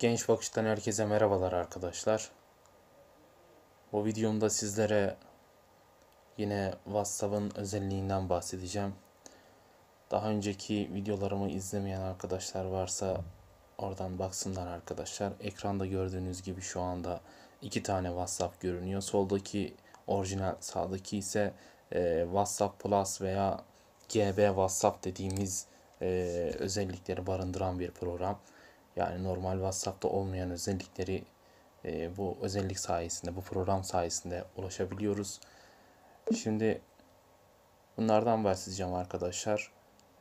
Genç Bakış'tan herkese merhabalar arkadaşlar. Bu videomda sizlere yine WhatsApp'ın özelliğinden bahsedeceğim. Daha önceki videolarımı izlemeyen arkadaşlar varsa oradan baksınlar arkadaşlar. Ekranda gördüğünüz gibi şu anda iki tane WhatsApp görünüyor. Soldaki orijinal, sağdaki ise e, WhatsApp Plus veya GB WhatsApp dediğimiz e, özellikleri barındıran bir program. Yani normal WhatsApp'ta olmayan özellikleri e, bu özellik sayesinde, bu program sayesinde ulaşabiliyoruz. Şimdi bunlardan bahsedeceğim arkadaşlar.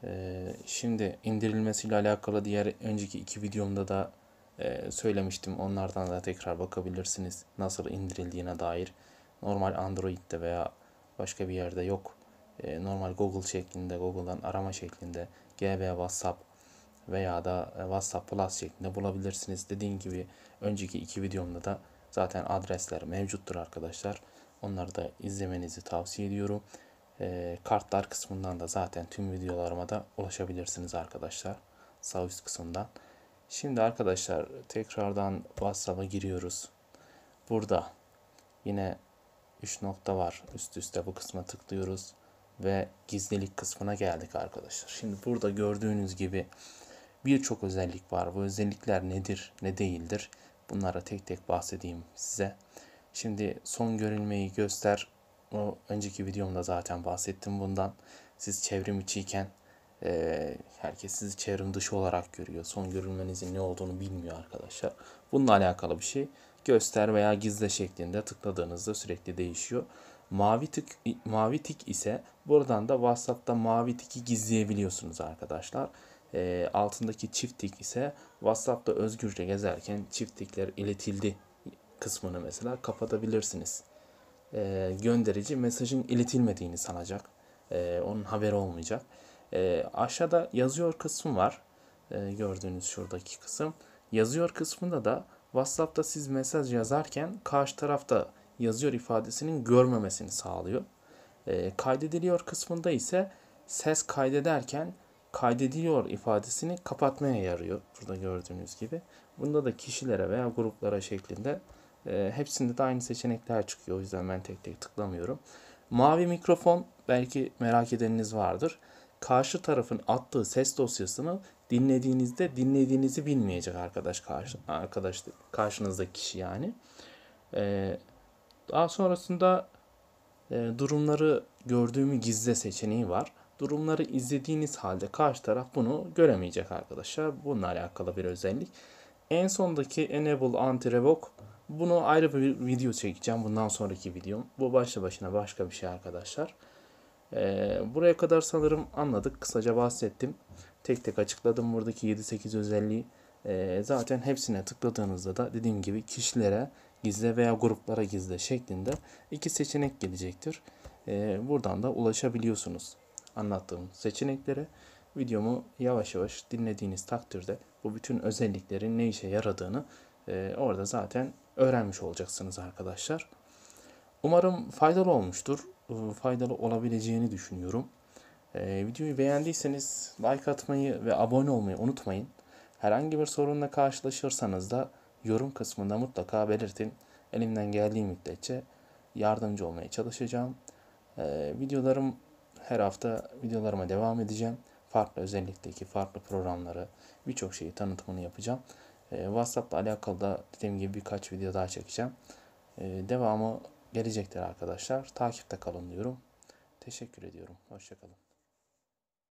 E, şimdi indirilmesiyle alakalı diğer önceki iki videomda da e, söylemiştim. Onlardan da tekrar bakabilirsiniz. Nasıl indirildiğine dair. Normal Android'de veya başka bir yerde yok. E, normal Google şeklinde, Google'dan arama şeklinde GB WhatsApp veya da e, WhatsApp Plus şeklinde bulabilirsiniz. Dediğim gibi önceki iki videomda da zaten adresler mevcuttur arkadaşlar. Onları da izlemenizi tavsiye ediyorum. E, kartlar kısmından da zaten tüm videolarıma da ulaşabilirsiniz arkadaşlar. Sağ üst kısımdan. Şimdi arkadaşlar tekrardan WhatsApp'a giriyoruz. Burada yine 3 nokta var. Üst üste bu kısma tıklıyoruz ve gizlilik kısmına geldik arkadaşlar. Şimdi burada gördüğünüz gibi birçok özellik var. Bu özellikler nedir, ne değildir? Bunlara tek tek bahsedeyim size. Şimdi son görünmeyi göster. O önceki videomda zaten bahsettim bundan. Siz çevrim içiyken e, herkes sizi çevrim dışı olarak görüyor. Son görünmenizin ne olduğunu bilmiyor arkadaşlar. Bununla alakalı bir şey. Göster veya gizle şeklinde tıkladığınızda sürekli değişiyor. Mavi tık mavi tik ise buradan da WhatsApp'ta mavi tiki gizleyebiliyorsunuz arkadaşlar. E, altındaki çift tik ise WhatsApp'ta özgürce gezerken çift tikler iletildi kısmını mesela kapatabilirsiniz. E, gönderici mesajın iletilmediğini sanacak. E, onun haberi olmayacak. E, aşağıda yazıyor kısım var. E, gördüğünüz şuradaki kısım. Yazıyor kısmında da WhatsApp'ta siz mesaj yazarken karşı tarafta yazıyor ifadesinin görmemesini sağlıyor. E, kaydediliyor kısmında ise ses kaydederken kaydediyor ifadesini kapatmaya yarıyor. Burada gördüğünüz gibi. Bunda da kişilere veya gruplara şeklinde e, hepsinde de aynı seçenekler çıkıyor. O yüzden ben tek tek tıklamıyorum. Mavi mikrofon belki merak edeniniz vardır. Karşı tarafın attığı ses dosyasını dinlediğinizde dinlediğinizi bilmeyecek arkadaş karşı arkadaş karşınızdaki kişi yani. Ee, daha sonrasında e, durumları gördüğümü gizle seçeneği var durumları izlediğiniz halde karşı taraf bunu göremeyecek arkadaşlar. Bununla alakalı bir özellik. En sondaki Enable Anti-Revoke bunu ayrı bir video çekeceğim. Bundan sonraki videom. Bu başlı başına başka bir şey arkadaşlar. Ee, buraya kadar sanırım anladık. Kısaca bahsettim. Tek tek açıkladım buradaki 7-8 özelliği. Ee, zaten hepsine tıkladığınızda da dediğim gibi kişilere gizle veya gruplara gizle şeklinde iki seçenek gelecektir. Ee, buradan da ulaşabiliyorsunuz anlattığım seçeneklere. Videomu yavaş yavaş dinlediğiniz takdirde bu bütün özelliklerin ne işe yaradığını e, orada zaten öğrenmiş olacaksınız arkadaşlar. Umarım faydalı olmuştur. E, faydalı olabileceğini düşünüyorum. E, videoyu beğendiyseniz like atmayı ve abone olmayı unutmayın. Herhangi bir sorunla karşılaşırsanız da yorum kısmında mutlaka belirtin. Elimden geldiği müddetçe yardımcı olmaya çalışacağım. Ee, videolarım her hafta videolarıma devam edeceğim. Farklı özellikteki farklı programları birçok şeyi tanıtımını yapacağım. Ee, WhatsApp'la alakalı da dediğim gibi birkaç video daha çekeceğim. Ee, devamı gelecektir arkadaşlar. Takipte kalın diyorum. Teşekkür ediyorum. Hoşçakalın.